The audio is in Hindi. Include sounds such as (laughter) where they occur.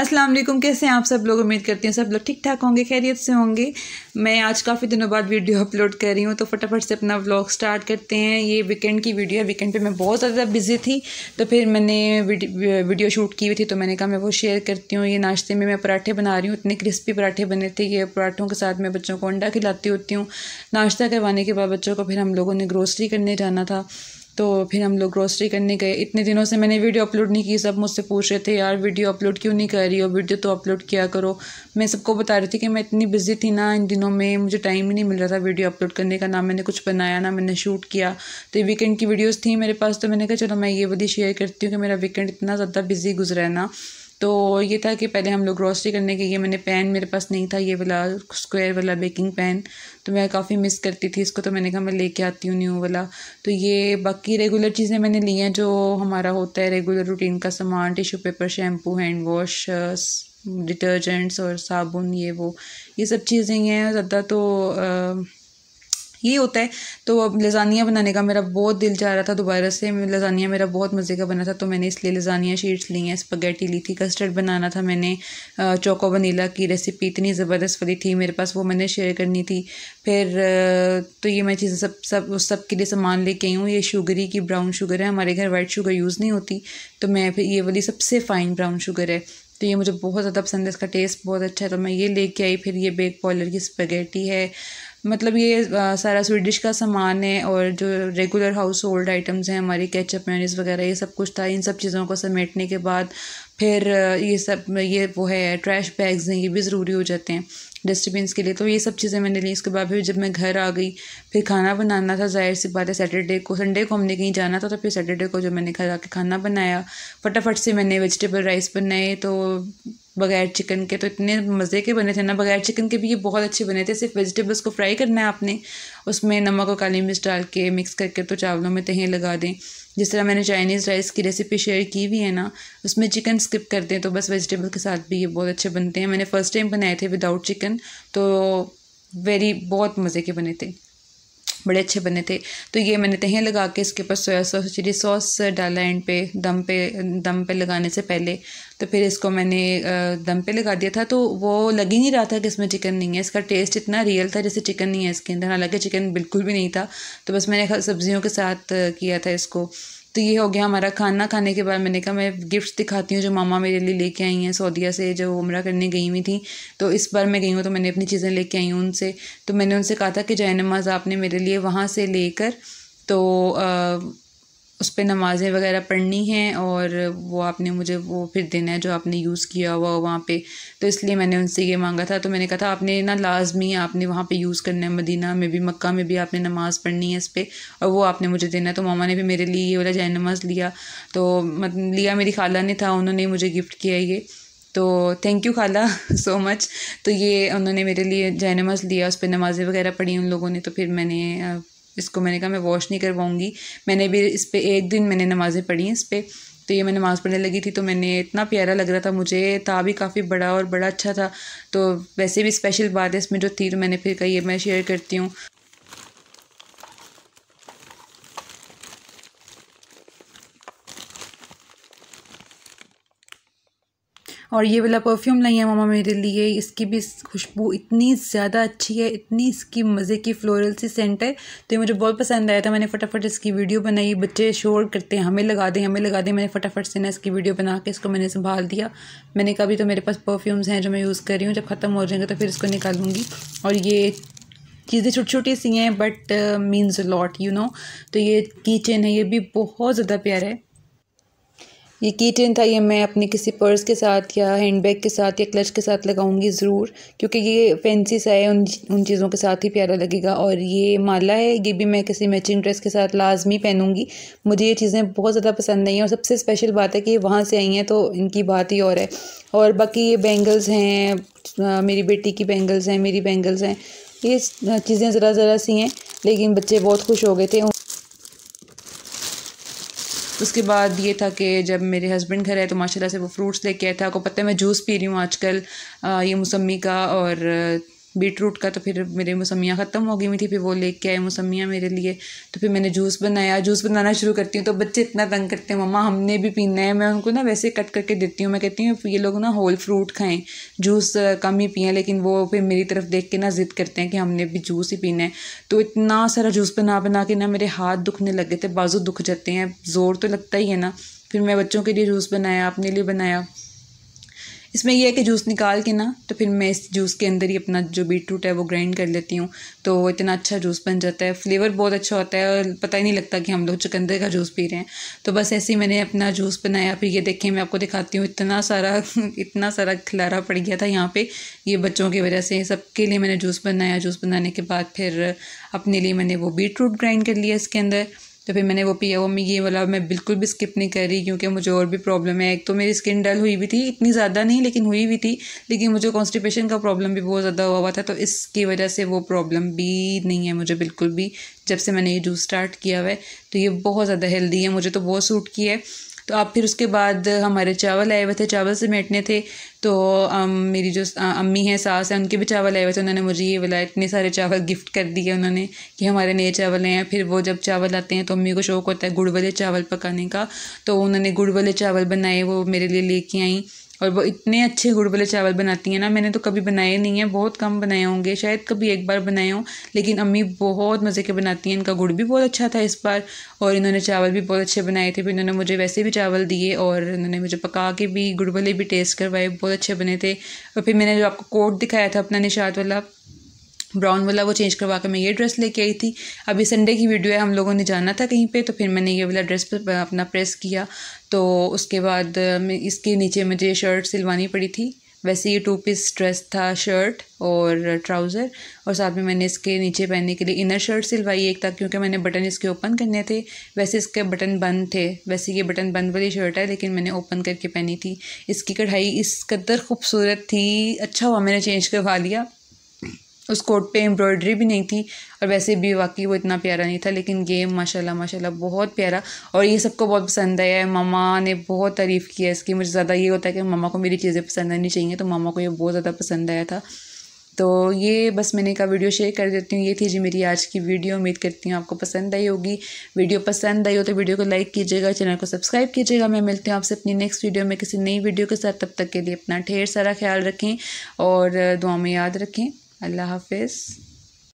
अस्सलाम वालेकुम कैसे हैं आप सब लोग उम्मीद करती हूँ सब लोग ठीक ठाक होंगे खैरियत से होंगे मैं आज काफ़ी दिनों बाद वीडियो अपलोड कर रही हूँ तो फटाफट से अपना व्लॉग स्टार्ट करते हैं ये वीकेंड की वीडियो है वीकेंड पे मैं बहुत ज़्यादा बिजी थी तो फिर मैंने वीडियो शूट की हुई थी तो मैंने कहा मैं वो शेयर करती हूँ ये नाश्ते में मैं पराठे बना रही हूँ इतने क्रिस्पी पराठे बने थे ये पराठों के साथ मैं बच्चों को अंडा खिलाती होती हूँ नाश्ता करवाने के बाद बच्चों को फिर हम लोगों ने ग्रोसरी करने जाना था तो फिर हम लोग ग्रोसरी करने गए इतने दिनों से मैंने वीडियो अपलोड नहीं की सब मुझसे पूछ रहे थे यार वीडियो अपलोड क्यों नहीं कर रही हो वीडियो तो अपलोड किया करो मैं सबको बता रही थी कि मैं इतनी बिजी थी ना इन दिनों में मुझे टाइम ही नहीं मिल रहा था वीडियो अपलोड करने का ना मैंने कुछ बनाया ना मैंने शूट किया तो वीकेंड की वीडियोज़ थी मेरे पास तो मैंने कहा चलो मैं ये वाली शेयर करती हूँ कि मेरा वीकेंड इतना ज़्यादा बिजी गुजरा है ना तो ये था कि पहले हम लोग ग्रॉसरी करने के लिए मैंने पेन मेरे पास नहीं था ये वाला स्क्वायर वाला बेकिंग पैन तो मैं काफ़ी मिस करती थी इसको तो मैंने कहा मैं लेके आती हूँ न्यू वाला तो ये बाकी रेगुलर चीज़ें मैंने ली हैं जो हमारा होता है रेगुलर रूटीन का सामान tissue paper shampoo hand wash detergents और साबुन ये वो ये सब चीज़ें हैं ज़्यादा तो आ, ये होता है तो अब लजानिया बनाने का मेरा बहुत दिल जा रहा था दोबारा से लजानिया मेरा बहुत मज़े का बना था तो मैंने इसलिए लजानिया शीट्स ली हैं स्पगेटी ली थी कस्टर्ड बनाना था मैंने चोको वनीला की रेसिपी इतनी ज़बरदस्त वाली थी मेरे पास वो मैंने शेयर करनी थी फिर तो ये मैं चीज़ें सब सब उस सब के लिए सामान लेके आई हूँ ये शुगरी की ब्राउन शुगर है हमारे घर वाइट शुगर यूज़ नहीं होती तो मैं फिर ये वाली सबसे फ़ाइन ब्राउन शुगर है तो ये मुझे बहुत ज़्यादा पसंद है इसका टेस्ट बहुत अच्छा है तो मैं ये लेके आई फिर ये बेग पॉलर की स्पेगेटी है मतलब ये सारा स्वीडिश का सामान है और जो रेगुलर हाउस होल्ड आइटम्स हैं हमारी कैचअप मेयोनीज वगैरह ये सब कुछ था इन सब चीज़ों को समेटने के बाद फिर ये सब ये वो है ट्रैश बैग्स हैं ये भी ज़रूरी हो जाते हैं डस्टबिन के लिए तो ये सब चीज़ें मैंने ली इसके बाद फिर जब मैं घर आ गई फिर खाना बनाना था जाहिर सी बात है सैटरडे को संडे को हमने कहीं जाना था तो फिर सैटरडे को जब मैंने घर आके खाना बनाया फटाफट से मैंने वेजिटेबल राइस बनाए तो बगैर चिकन के तो इतने मज़े के बने थे ना बगैर चिकन के भी ये बहुत अच्छे बने थे सिर्फ वेजिटेबल्स को फ्राई करना है आपने उसमें नमक और काली मिर्च डाल के मिक्स करके तो चावलों में तहें लगा दें जिस तरह मैंने चाइनीज़ राइस की रेसिपी शेयर की हुई है ना उसमें चिकन स्किप कर दें तो बस वेजिटेबल के साथ भी ये बहुत अच्छे बनते हैं मैंने फ़र्स्ट टाइम बनाए थे विदाउट चिकन तो वेरी बहुत मज़े के बने थे बड़े अच्छे बने थे तो ये मैंने तहें लगा के इसके ऊपर सोया सॉस चिली सॉस डाला एंड पे दम पे दम पे लगाने से पहले तो फिर इसको मैंने दम पे लगा दिया था तो वो लग ही नहीं रहा था कि इसमें चिकन नहीं है इसका टेस्ट इतना रियल था जैसे चिकन नहीं है इसके अंदर हालांकि चिकन बिल्कुल भी नहीं था तो बस मैंने सब्जियों के साथ किया था इसको तो ये हो गया हमारा खाना खाने के बाद मैंने कहा मैं गिफ्ट्स दिखाती हूँ जो मामा मेरे लिए लेके आई हैं सऊदीया से जो उम्र करने गई हुई थी तो इस बार मैं गई हूँ तो मैंने अपनी चीज़ें लेके आई हूँ उनसे तो मैंने उनसे कहा था कि जय नमाज आपने मेरे लिए वहाँ से लेकर तो आ, उस पर नमाज़ें वगैरह पढ़नी हैं और वो आपने मुझे वो फिर देना है जो आपने यूज़ किया हुआ वहाँ पे तो इसलिए मैंने उनसे ये मांगा था तो मैंने कहा था आपने ना लाजमी आपने वहाँ पे यूज़ करना है मदीना में भी मक्का में भी आपने नमाज़ पढ़नी है इस पर और वो आपने मुझे देना है तो मामा ने भी मेरे लिए ये वाला जय नमाज़ लिया तो लिया मेरी खाला ने था उन्होंने मुझे गिफ्ट किया ये तो थैंक यू खाला सो (laughs) मच तो ये उन्होंने मेरे लिए जय नमाज लिया उस पर नमाज़ें वगैरह पढ़ी उन लोगों ने तो फिर मैंने इसको मैंने कहा मैं वॉश नहीं करवाऊँगी मैंने भी इस पर एक दिन मैंने नमाज़ें पढ़ी इस पर तो ये मैं नमाज़ पढ़ने लगी थी तो मैंने इतना प्यारा लग रहा था मुझे था भी काफ़ी बड़ा और बड़ा अच्छा था तो वैसे भी स्पेशल बात है इसमें जो थी तो मैंने फिर कही ये मैं शेयर करती हूँ और ये वाला परफ्यूम नहीं है मामा मेरे लिए इसकी भी खुशबू इतनी ज़्यादा अच्छी है इतनी इसकी मज़े की फ्लोरल सी सेंट है तो ये मुझे बहुत पसंद आया था मैंने फटाफट इसकी वीडियो बनाई बच्चे शोर करते हैं हमें लगा दें हमें लगा दें मैंने फटाफट से ना इसकी वीडियो बना के इसको मैंने संभाल दिया मैंने कहा तो मेरे पास परफ्यूम्स हैं जो मैं यूज़ कर रही हूँ जब ख़त्म हो जाएंगे तो फिर इसको निकालूंगी और ये चीज़ें छोटी छोटी सी हैं but means lot you know तो ये की चेन है ये भी बहुत ज़्यादा प्यारा है ये की चेन था ये मैं अपने किसी पर्स के साथ या हैंड बैग के साथ या क्लच के साथ लगाऊंगी ज़रूर क्योंकि ये फैंसी सा है उन उन चीज़ों के साथ ही प्यारा लगेगा और ये माला है ये भी मैं किसी मैचिंग ड्रेस के साथ लाजमी पहनूंगी मुझे ये चीज़ें बहुत ज़्यादा पसंद नहीं है और सबसे स्पेशल बात है कि ये वहाँ से आई हैं तो इनकी बात ही और है और बाकी ये बैंगल्स हैं मेरी बेटी की बैंगल्स हैं मेरी बैंगल्स हैं ये चीज़ें ज़रा ज़रा सी हैं लेकिन बच्चे बहुत खुश हो गए थे उसके बाद ये था कि जब मेरे हस्बैंड घर आए तो माशाल्लाह से वो फ्रूट्स लेके आया था आपको पता है मैं जूस पी रही हूँ आजकल ये मौसमी का और बीट रूट का तो फिर मेरी मौसमियाँ ख़त्म हो गई हुई थी फिर वो लेके आए मौसमियाँ मेरे लिए तो फिर मैंने जूस बनाया जूस बनाना शुरू करती हूँ तो बच्चे इतना तंग करते हैं मम्मा हमने भी पीना है मैं उनको ना वैसे कट करके देती हूँ मैं कहती हूँ ये लोग ना होल फ्रूट खाएँ जूस कम ही पिए लेकिन वो फिर मेरी तरफ देख के ना ज़िद करते हैं कि हमने भी जूस ही पीना है तो इतना सारा जूस बना बना के ना मेरे हाथ दुखने लग गए थे बाजू दुख जाते हैं ज़ोर तो लगता ही है ना फिर मैं बच्चों के लिए जूस बनाया अपने लिए बनाया इसमें यह है कि जूस निकाल के ना तो फिर मैं इस जूस के अंदर ही अपना जो बीट रूट है वो ग्राइंड कर लेती हूँ तो इतना अच्छा जूस बन जाता है फ्लेवर बहुत अच्छा होता है और पता ही नहीं लगता कि हम लोग चुकंदर का जूस पी रहे हैं तो बस ऐसे ही मैंने अपना जूस बनाया फिर ये देखें मैं आपको दिखाती हूँ इतना सारा इतना सारा खिलारा पड़ गया था यहाँ पर ये बच्चों की वजह से सबके लिए मैंने जूस बनाया जूस बनाने के बाद फिर अपने लिए मैंने वो बीट रूट ग्राइंड कर लिया इसके अंदर तो फिर मैंने वो पिया वो मम्मी ये वाला मैं बिल्कुल भी स्किप नहीं कर रही क्योंकि मुझे और भी प्रॉब्लम है एक तो मेरी स्किन डल हुई भी थी इतनी ज़्यादा नहीं लेकिन हुई भी थी लेकिन मुझे कॉन्स्टिपेशन का प्रॉब्लम भी बहुत ज़्यादा हुआ हुआ था तो इसकी वजह से वो प्रॉब्लम भी नहीं है मुझे बिल्कुल भी जब से मैंने ये जूस स्टार्ट किया हुआ है तो ये बहुत ज़्यादा हेल्दी है मुझे तो बहुत सूट किया है तो आप फिर उसके बाद हमारे चावल आए हुए थे चावल से मेटने थे तो अम, मेरी जो अम्मी हैं सास हैं उनके भी चावल आए हुए थे उन्होंने मुझे ये बोला इतने सारे चावल गिफ्ट कर दिए उन्होंने कि हमारे नए चावल हैं फिर वो जब चावल आते हैं तो अम्मी को शौक़ होता है गुड़ वाले चावल पकाने का तो उन्होंने गुड़ वाले चावल बनाए वो मेरे लिए लेके आई और वो इतने अच्छे गुड़ वाले चावल बनाती हैं ना मैंने तो कभी बनाए नहीं हैं बहुत कम बनाए होंगे शायद कभी एक बार बनाए हों लेकिन अम्मी बहुत मज़े के बनाती हैं इनका गुड़ भी बहुत अच्छा था इस बार और इन्होंने चावल भी बहुत अच्छे बनाए थे फिर इन्होंने मुझे वैसे भी चावल दिए और इन्होंने मुझे पका के भी गुड़ वाले भी टेस्ट करवाए बहुत अच्छे बने थे और फिर मैंने जो आपको कोट दिखाया था अपना निषाद वाला ब्राउन वाला वो चेंज करवा के मैं ये ड्रेस लेके आई थी अभी संडे की वीडियो है हम लोगों ने जाना था कहीं पे तो फिर मैंने ये वाला ड्रेस अपना प्रेस किया तो उसके बाद मैं इसके नीचे मुझे शर्ट सिलवानी पड़ी थी वैसे ये टू पीस ड्रेस था शर्ट और ट्राउज़र और साथ में मैंने इसके नीचे पहनने के लिए इनर शर्ट सिलवाई एक था क्योंकि मैंने बटन इसके ओपन करने थे वैसे इसके बटन बंद थे वैसे ये बटन बंद वाली शर्ट है लेकिन मैंने ओपन करके पहनी थी इसकी कढ़ाई इस कदर खूबसूरत थी अच्छा हुआ मैंने चेंज करवा लिया उस कोट पे एम्ब्रॉयडरी भी नहीं थी और वैसे भी वाकई वो इतना प्यारा नहीं था लेकिन गेम माशाल्लाह माशाल्लाह बहुत प्यारा और ये सबको बहुत पसंद आया है मामा ने बहुत तारीफ़ किया इसकी मुझे ज़्यादा ये होता है कि मामा को मेरी चीज़ें पसंद आनी चाहिए तो मामा को ये बहुत ज़्यादा पसंद आया था तो ये बस मैंने का वीडियो शेयर कर देती हूँ ये थी जी मेरी आज की वीडियो उम्मीद करती हूँ आपको पसंद आई होगी वीडियो पसंद आई हो तो वीडियो को लाइक कीजिएगा चैनल को सब्सक्राइब कीजिएगा मैं मिलती हूँ आपसे अपनी नेक्स्ट वीडियो में किसी नई वीडियो के साथ तब तक के लिए अपना ढेर सारा ख्याल रखें और दुआ में याद रखें अल्लाह हाफिज़